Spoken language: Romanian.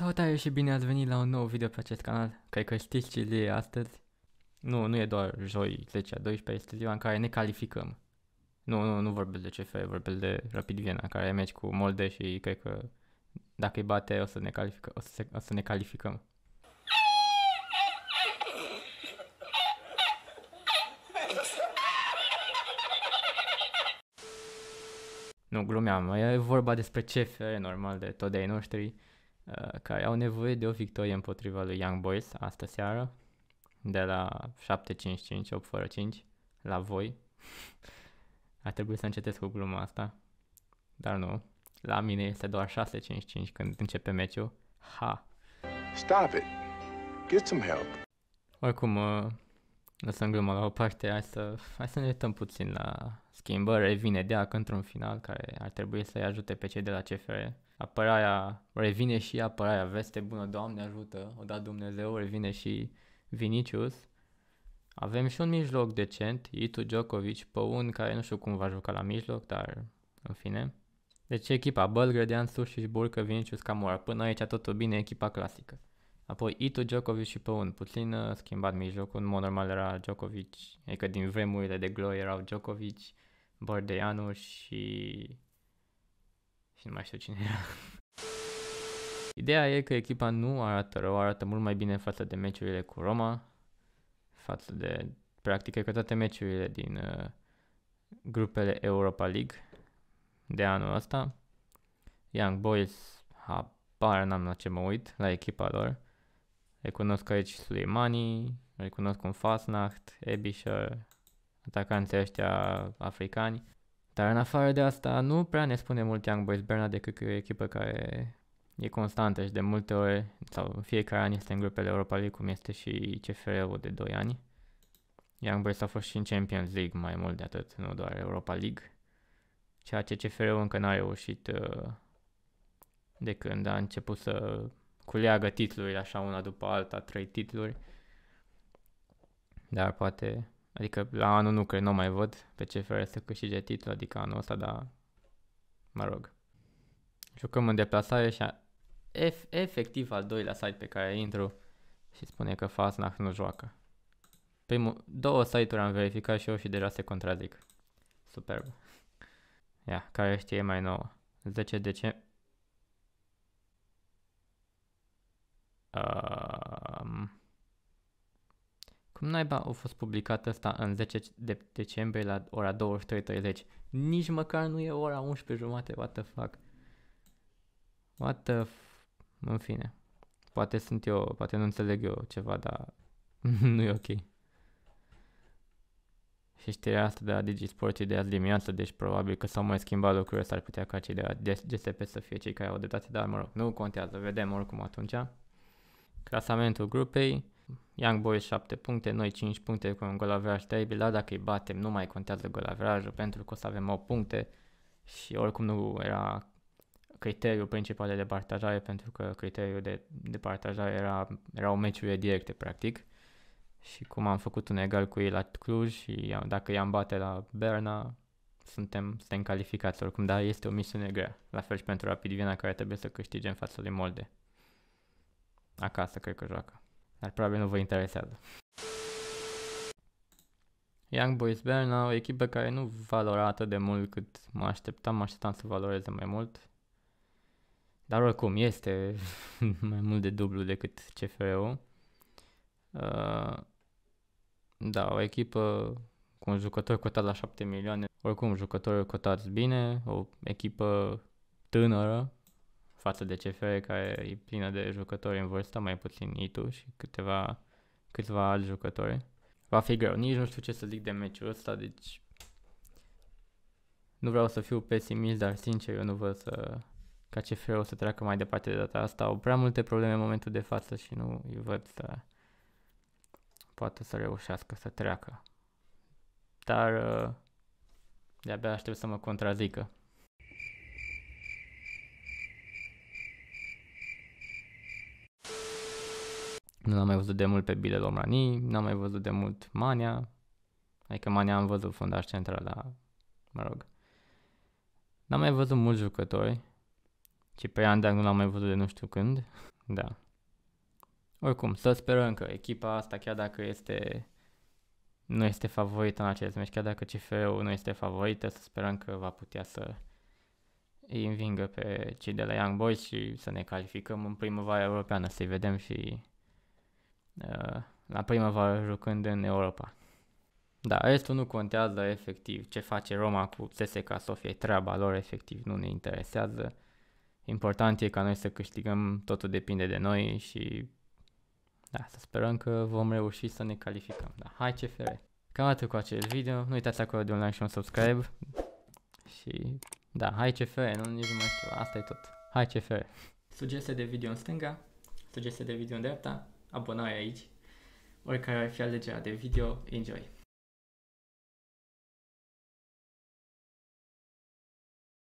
Salutare da, da, și bine ați venit la un nou video pe acest canal. Cred că știți ce zi e astăzi. Nu, nu e doar joi 10 a 12, este ziua în care ne calificăm. Nu, nu, nu vorbesc de CFR, vorbesc de Rapid Viena, care e meci cu Molde și cred că dacă îi bate o să ne, califică, o să, se, o să ne calificăm. Nu, glumeam, e vorba despre CFR normal de tot de ai noștri Uh, care au nevoie de o victorie împotriva lui Young Boys astă seară, de la 7-5-5, 8 fără 5, la voi. A trebuit să încetez cu gluma asta, dar nu. La mine este doar 6.55 când începe meciul. Ha! Stop it! Get some help! Oricum, uh, lăsăm gluma la o parte, hai să, hai să ne uităm puțin la schimbări. vine Deac într-un final care ar trebui să-i ajute pe cei de la CFR apăraia revine și apăraia, veste bună, Doamne ajută, o dat Dumnezeu, revine și Vinicius. Avem și un mijloc decent, Itu Djokovic, pe un care nu știu cum va juca la mijloc, dar în fine. Deci echipa Bălgrădean, și Burcă, Vinicius, camora Până aici totul bine, echipa clasică. Apoi Itu, Djokovic și pe un puțin uh, schimbat mijlocul. În mod normal era Djokovic, adică din vremurile de gloi erau Djokovic, Bordeanu și și nu mai știu cine era. Ideea e că echipa nu arată rău, arată mult mai bine față de meciurile cu Roma, față de, practic, că toate meciurile din uh, grupele Europa League de anul ăsta. Young Boys, habar n-am la ce mă uit la echipa lor. Recunosc aici Suleimani, recunosc un Fastnacht, Ebisher, atacanții ăștia africani. Dar în afară de asta nu prea ne spune mult Young Boys Berna decât că e o echipă care e constantă și de multe ori, sau în fiecare an este în grupele Europa League, cum este și CFR-ul de 2 ani. Young Boys a fost și în Champions League mai mult de atât, nu doar Europa League. Ceea ce CFR-ul încă n-a reușit uh, de când a început să culeagă titlurile așa una după alta, trei titluri. Dar poate Adică la anul nu cred, nu mai văd pe ce fel să câștige titlul, adică anul ăsta, dar mă rog. Jucăm în deplasare și a, ef, efectiv al doilea site pe care intru și spune că Fasnach nu joacă. Primul, două site-uri am verificat și eu și deja se contrazic. Superb. Ia, care știe mai nouă? 10 decembrie. naiba a fost publicat asta în 10 de decembrie la ora 23.30. Nici măcar nu e ora 11.30, jumate, what the fuck. What the f... În fine. Poate sunt eu, poate nu înțeleg eu ceva, dar nu e ok. Și știrea asta de la e de azi dimineață, deci probabil că s-au mai schimbat lucrurile, s-ar putea ca cei de la GSP să fie cei care au dreptate, dar mă rog, nu contează, vedem oricum atunci. Clasamentul grupei, Young Boys 7 puncte, noi 5 puncte cu un gol averaj teribil, dar dacă îi batem nu mai contează gol averajul pentru că o să avem 8 puncte și oricum nu era criteriul principal de departajare pentru că criteriul de departajare era, erau meciurile directe practic și cum am făcut un egal cu ei la Cluj și dacă i-am bate la Berna suntem, suntem calificați oricum, dar este o misiune grea, la fel și pentru Rapid Viena care trebuie să câștige în fața lui Molde. Acasă cred că joacă. Dar probabil nu vă interesează. Young Boys Berna, da, o echipă care nu valora atât de mult cât mă așteptam, mă așteptam să valoreze mai mult. Dar oricum este mai mult de dublu decât CFR-ul. Uh, da, o echipă cu un jucător cotat la 7 milioane. Oricum, jucători cotați bine, o echipă tânără, față de CFR care e plină de jucători în vârstă, mai puțin Itu și câteva, câțiva alți jucători. Va fi greu. Nici nu știu ce să zic de meciul ăsta, deci nu vreau să fiu pesimist, dar sincer eu nu văd să, ca CFR o să treacă mai departe de data asta. Au prea multe probleme în momentul de față și nu îi văd să poată să reușească să treacă. Dar uh, de-abia aștept să mă contrazică. Nu l-am mai văzut de mult pe Bile Lomrani, n-am mai văzut de mult Mania, adică Mania am văzut fundaș central, dar mă rog. N-am mai văzut mulți jucători, ci pe an nu l-am mai văzut de nu știu când, da. Oricum, să sperăm că echipa asta, chiar dacă este nu este favorită în acest meci, chiar dacă CFR-ul nu este favorită, să sperăm că va putea să îi învingă pe cei de la Young Boys și să ne calificăm în primăvara europeană, să-i vedem și Uh, la primăvară jucând în Europa. Da, restul nu contează efectiv. Ce face Roma cu CSKA Sofia e treaba lor efectiv, nu ne interesează. Important e ca noi să câștigăm, totul depinde de noi și da, să sperăm că vom reuși să ne calificăm. Da, hai CFR! Cam atât cu acest video, nu uitați acolo de un like și un subscribe și da, hai CFR, nu nici nu mai știu, asta e tot. Hai CFR! Sugeste de video în stânga, sugeste de video în dreapta, abonare aici, oricare ar fi alegerea de video, enjoy!